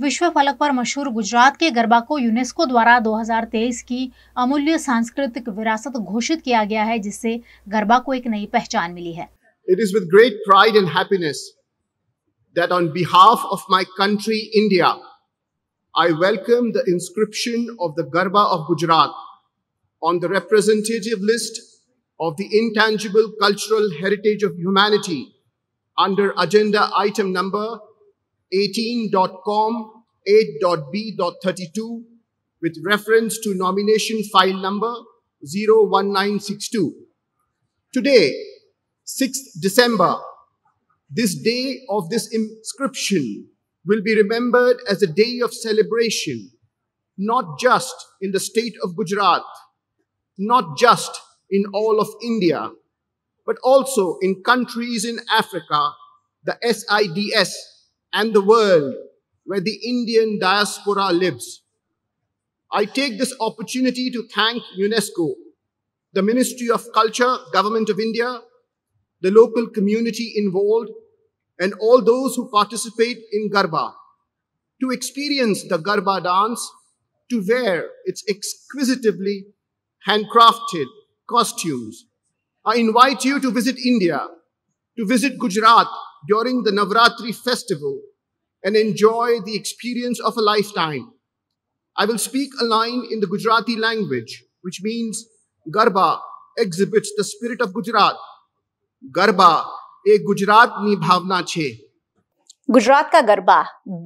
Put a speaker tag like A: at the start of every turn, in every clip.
A: विश्व फलक पर मशहूर गुजरात के गरबा को यूनेस्को द्वारा 2023 की अमूल्य सांस्कृतिक विरासत घोषित किया गया है जिससे गरबा को एक नई पहचान मिली है
B: it is with great pride and happiness that on behalf of my country India I welcome the inscription of the garba of Gujarat on the representative list of the intangible cultural heritage of humanity under agenda item number 18.com 8.b.32 with reference to nomination file number 01962. Today, 6th December, this day of this inscription will be remembered as a day of celebration, not just in the state of Gujarat, not just in all of India, but also in countries in Africa, the SIDS and the world where the Indian diaspora lives. I take this opportunity to thank UNESCO, the Ministry of Culture, Government of India, the local community involved, and all those who participate in Garba to experience the Garba dance, to wear its exquisitely handcrafted costumes. I invite you to visit India, to visit Gujarat, during the Navratri festival and enjoy the experience of a lifetime. I will speak a line in the Gujarati language, which means Garba exhibits the spirit of Gujarat. Garba Gujarat ni bhavna che.
A: Gujarat का गरबा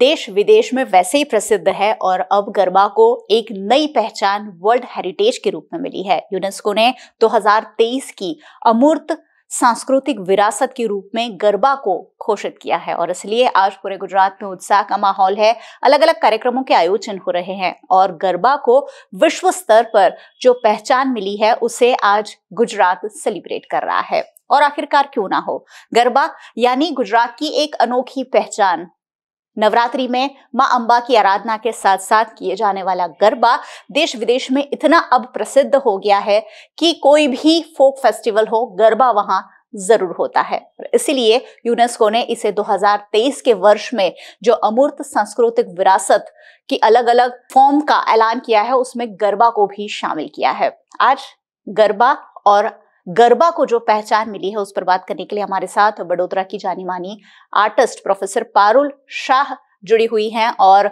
A: देश विदेश में वैसे ही प्रसिद्ध है और अब गरबा को एक नई पहचान वर्ल्ड हेरिटेज के रूप में मिली है यूनेस्को ने 2023 की अमूर्त सांस्कृतिक विरासत के रूप में गरबा को घोषित किया है और इसलिए आज पूरे गुजरात में उत्साह का माहौल है अलग अलग कार्यक्रमों के आयोजन हो रहे हैं और गरबा को विश्व स्तर पर जो पहचान मिली है उसे आज गुजरात सेलिब्रेट कर रहा है और आखिरकार क्यों ना हो गरबा यानी गुजरात की एक अनोखी पहचान नवरात्रि में मां अंबा की आराधना के साथ साथ किए जाने वाला गरबा देश विदेश में इतना अब प्रसिद्ध हो गया है कि कोई भी फोक फेस्टिवल हो गरबा वहां जरूर होता है इसीलिए यूनेस्को ने इसे 2023 के वर्ष में जो अमूर्त सांस्कृतिक विरासत की अलग अलग फॉर्म का ऐलान किया है उसमें गरबा को भी शामिल किया है आज गरबा और गरबा को जो पहचान मिली है उस पर बात करने के लिए हमारे साथ बड़ोदरा की जानी मानी आर्टिस्ट प्रोफेसर पारुल शाह जुड़ी हुई हैं और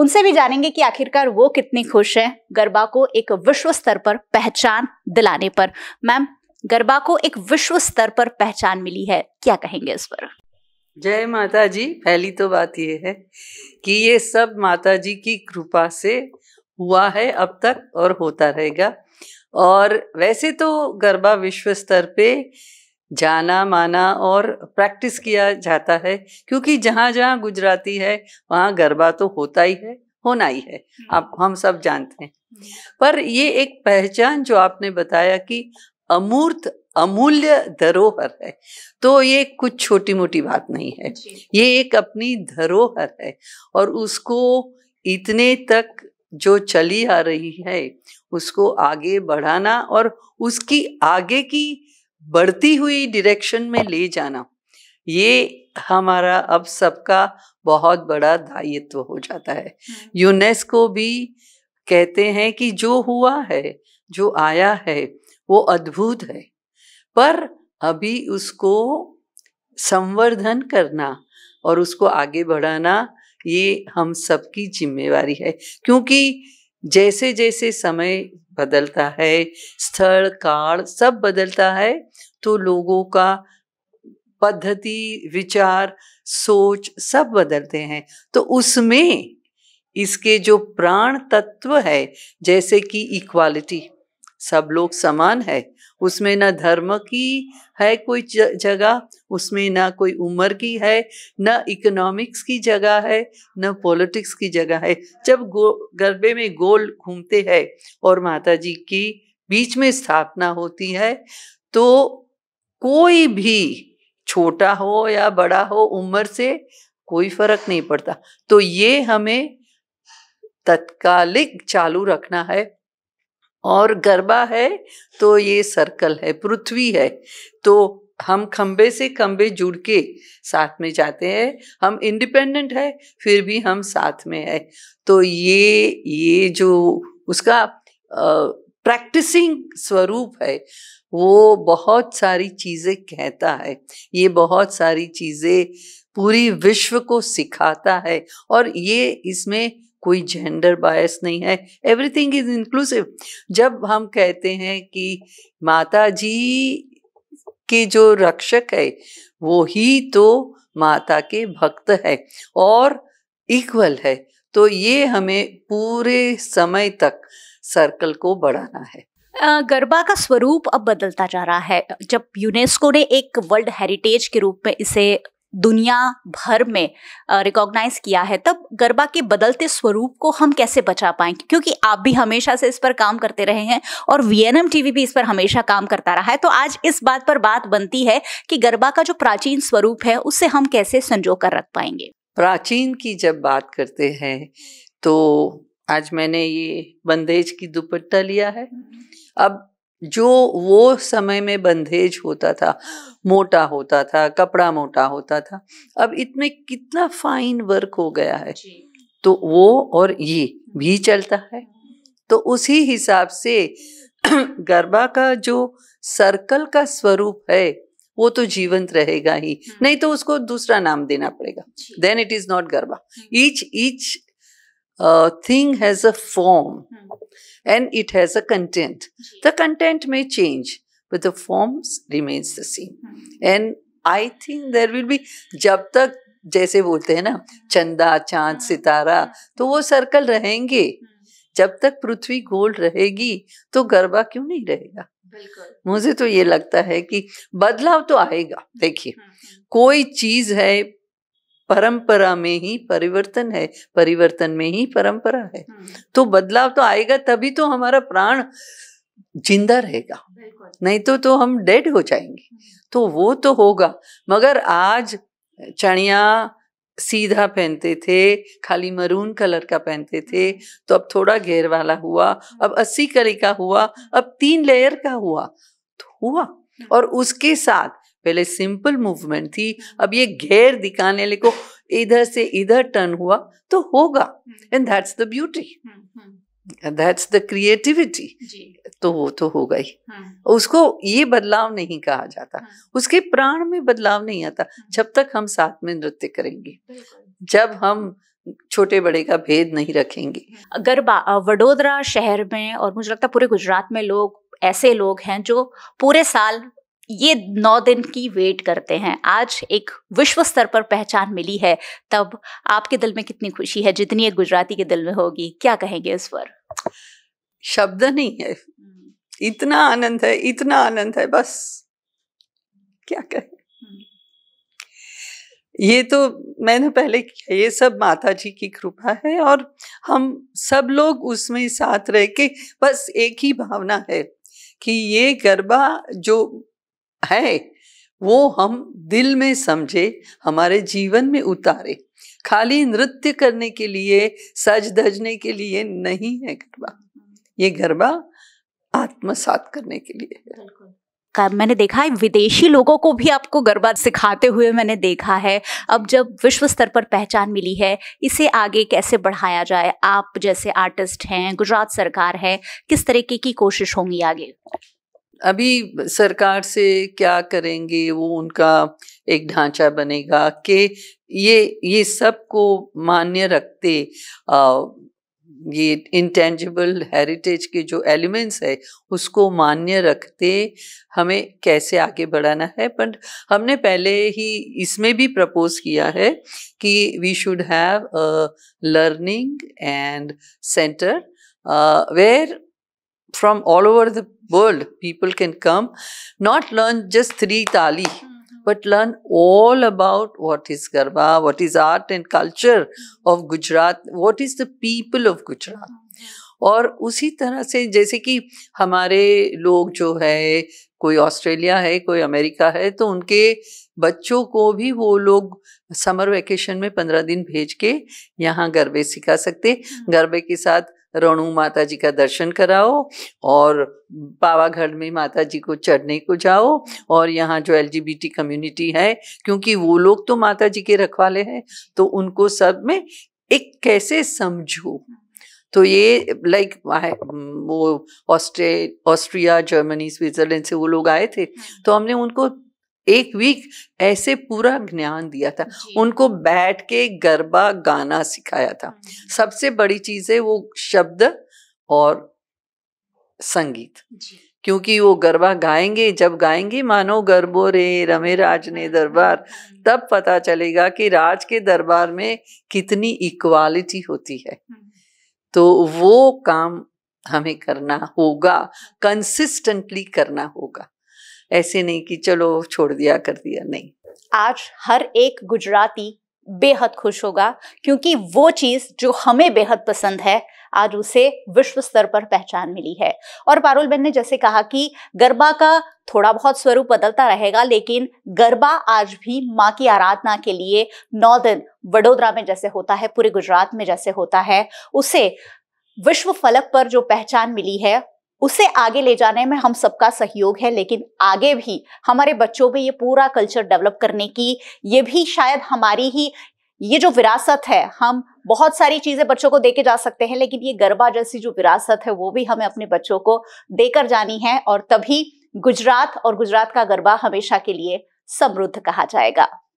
A: उनसे भी जानेंगे कि आखिरकार वो कितनी खुश हैं गरबा को एक विश्व स्तर पर पहचान दिलाने पर मैम गरबा को एक विश्व स्तर पर पहचान मिली है क्या कहेंगे इस पर
C: जय माता जी पहली तो बात यह है कि ये सब माता जी की कृपा से हुआ है अब तक और होता रहेगा और वैसे तो गरबा विश्व स्तर पे जाना माना और प्रैक्टिस किया जाता है क्योंकि जहाँ जहाँ गुजराती है वहाँ गरबा तो होता ही है होना ही है हम्म। आप हम सब जानते हैं हम्म। पर ये एक पहचान जो आपने बताया कि अमूर्त अमूल्य धरोहर है तो ये कुछ छोटी मोटी बात नहीं है ये एक अपनी धरोहर है और उसको इतने तक जो चली आ रही है उसको आगे बढ़ाना और उसकी आगे की बढ़ती हुई डायरेक्शन में ले जाना ये हमारा अब सबका बहुत बड़ा दायित्व हो जाता है यूनेस्को हम्म। भी कहते हैं कि जो हुआ है जो आया है वो अद्भुत है पर अभी उसको संवर्धन करना और उसको आगे बढ़ाना ये हम सबकी जिम्मेवारी है क्योंकि जैसे जैसे समय बदलता है स्थल काल सब बदलता है तो लोगों का पद्धति विचार सोच सब बदलते हैं तो उसमें इसके जो प्राण तत्व है जैसे कि इक्वालिटी सब लोग समान है उसमें ना धर्म की है कोई जगह उसमें ना कोई उम्र की है ना इकोनॉमिक्स की जगह है ना पॉलिटिक्स की जगह है जब गो गरबे में गोल घूमते हैं और माता जी की बीच में स्थापना होती है तो कोई भी छोटा हो या बड़ा हो उम्र से कोई फर्क नहीं पड़ता तो ये हमें तत्कालिक चालू रखना है और गरबा है तो ये सर्कल है पृथ्वी है तो हम खम्भे से खम्भे जुड़ के साथ में जाते हैं हम इंडिपेंडेंट है फिर भी हम साथ में है तो ये ये जो उसका प्रैक्टिसिंग स्वरूप है वो बहुत सारी चीज़ें कहता है ये बहुत सारी चीज़ें पूरी विश्व को सिखाता है और ये इसमें कोई जेंडर बायस नहीं है एवरीथिंग इज इंक्लूसिव जब हम कहते हैं कि माता जी के जो रक्षक है वो ही तो माता के भक्त है और इक्वल है तो ये हमें पूरे समय तक सर्कल को बढ़ाना है
A: गरबा का स्वरूप अब बदलता जा रहा है जब यूनेस्को ने एक वर्ल्ड हेरिटेज के रूप में इसे दुनिया भर में रिकॉग्नाइज किया है तब गरबा के बदलते स्वरूप को हम कैसे बचा पाए क्योंकि आप भी हमेशा से इस पर काम करते रहे हैं और वीएनएम टीवी भी इस पर हमेशा काम करता रहा है तो आज इस बात पर बात बनती है कि गरबा का जो प्राचीन स्वरूप है उससे हम कैसे संजो कर रख पाएंगे
C: प्राचीन की जब बात करते हैं तो आज मैंने ये बंदेज की दुपट्टा लिया है हम्म। अब जो वो समय में बंधेज होता था मोटा होता था कपड़ा मोटा होता था अब इतमें कितना फाइन वर्क हो गया है तो वो और ये भी चलता है तो उसी हिसाब से गरबा का जो सर्कल का स्वरूप है वो तो जीवंत रहेगा ही हम्म। नहीं तो उसको दूसरा नाम देना पड़ेगा then it is not garba each each thing has a form and it has a content. The content may change, but the forms remains the same. हाँ। and I think there will be जब तक जैसे बोलते हैं ना चंदा चांद हाँ। सितारा तो वो सर्कल रहेंगे हाँ। जब तक पृथ्वी गोल रहेगी तो गरबा क्यों नहीं रहेगा मुझे तो ये लगता है कि बदलाव तो आएगा देखिए कोई चीज है परंपरा में ही परिवर्तन है परिवर्तन में ही परंपरा है हम्म। तो बदलाव तो आएगा तभी तो हमारा प्राण जिंदा रहेगा नहीं तो तो हम डेड हो जाएंगे हम्म। तो वो तो होगा मगर आज चणिया सीधा पहनते थे खाली मरून कलर का पहनते थे हम्म। तो अब थोड़ा घेर वाला हुआ अब अस्सी कली का हुआ अब तीन लेयर का हुआ तो हुआ और उसके साथ पहले सिंपल मूवमेंट थी अब ये घेर दिखाने ले इधर से इधर टर्न हुआ तो होगा and that's the beauty that's the creativity तो वो तो हो गई हाँ. हम्म। उसको ये बदलाव नहीं कहा जाता हाँ. उसके प्राण में बदलाव नहीं आता हम्म। जब तक हम साथ में नृत्य करेंगे जब हम छोटे बड़े का भेद नहीं रखेंगे
A: गरबा वडोदरा शहर में और मुझे लगता है पूरे गुजरात में लोग ऐसे लोग हैं जो पूरे साल ये नौ दिन की वेट करते हैं आज एक विश्व स्तर पर पहचान मिली है तब आपके दिल में कितनी खुशी है जितनी एक गुजराती के दिल में होगी क्या कहेंगे इस पर शब्द नहीं है हम्म। इतना आनंद है इतना आनंद है बस क्या कहें हम्म।
C: ये तो मैंने पहले किया ये सब माता जी की कृपा है और हम सब लोग उसमें साथ रह के बस एक ही भावना है कि ये गरबा जो है वो हम दिल में समझे हमारे जीवन में उतारे खाली नृत्य करने के लिए सज धजने के लिए नहीं है गरबा ये गरबा आत्मसात
A: करने के लिए है मैंने देखा है विदेशी लोगों को भी आपको गरबा सिखाते हुए मैंने देखा है अब जब विश्व स्तर पर पहचान मिली है इसे आगे कैसे बढ़ाया जाए आप जैसे आर्टिस्ट हैं गुजरात सरकार है किस तरीके की कोशिश होंगी आगे
C: अभी सरकार से क्या करेंगे वो उनका एक ढांचा बनेगा कि ये ये सब को मान्य रखते आ, ये इंटेंजिबल हेरिटेज के जो एलिमेंट्स है उसको मान्य रखते हमें कैसे आगे बढ़ाना है पर हमने पहले ही इसमें भी प्रपोज किया है कि we should have learning and centre where from all over the world people can come not learn just three tali but learn all about what is garba what is art and culture of gujarat what is the people of gujarat और उसी तरह से जैसे कि हमारे लोग जो है कोई ऑस्ट्रेलिया है कोई अमेरिका है तो उनके बच्चों को भी वो लोग समर वैकेशन में पंद्रह दिन भेज के यहाँ गरबे सिखा सकते गरबे के साथ रणु माता जी का दर्शन कराओ और पावागढ़ में माता जी को चढ़ने को जाओ और यहाँ जो एल कम्युनिटी है क्योंकि वो लोग तो माता जी के रखवाले हैं तो उनको सब में एक कैसे समझो तो ये लाइक वो ऑस्ट्रे ऑस्ट्रिया जर्मनी स्विट्जरलैंड से वो लोग आए थे हम्म। तो हमने उनको एक वीक ऐसे पूरा ज्ञान दिया था उनको बैठ के गरबा गाना सिखाया था हम्म। सबसे बड़ी चीज है वो शब्द और संगीत क्योंकि वो गरबा गाएंगे जब गाएंगे मानो गरबो रे रमे राज ने हम्म। दरबार हम्म। तब पता चलेगा कि राज के दरबार में कितनी इक्वालिटी होती है तो वो काम हमें करना होगा कंसिस्टेंटली करना होगा ऐसे नहीं कि चलो छोड़ दिया कर दिया नहीं
A: आज हर एक गुजराती बेहद खुश होगा क्योंकि वो चीज़ जो हमें बेहद पसंद है आज उसे विश्व स्तर पर पहचान मिली है और पारुल बेन ने जैसे कहा कि गरबा का थोड़ा बहुत स्वरूप बदलता रहेगा लेकिन गरबा आज भी माँ की आराधना के लिए नौ दिन वडोदरा में जैसे होता है पूरे गुजरात में जैसे होता है उसे विश्व फलक पर जो पहचान मिली है उसे आगे ले जाने में हम सबका सहयोग है लेकिन आगे भी हमारे बच्चों में ये पूरा कल्चर डेवलप करने की ये भी शायद हमारी ही ये जो विरासत है हम बहुत सारी चीज़ें बच्चों को देके जा सकते हैं लेकिन ये गरबा जैसी जो विरासत है वो भी हमें अपने बच्चों को देकर जानी है और तभी गुजरात और गुजरात का गरबा हमेशा के लिए समृद्ध कहा जाएगा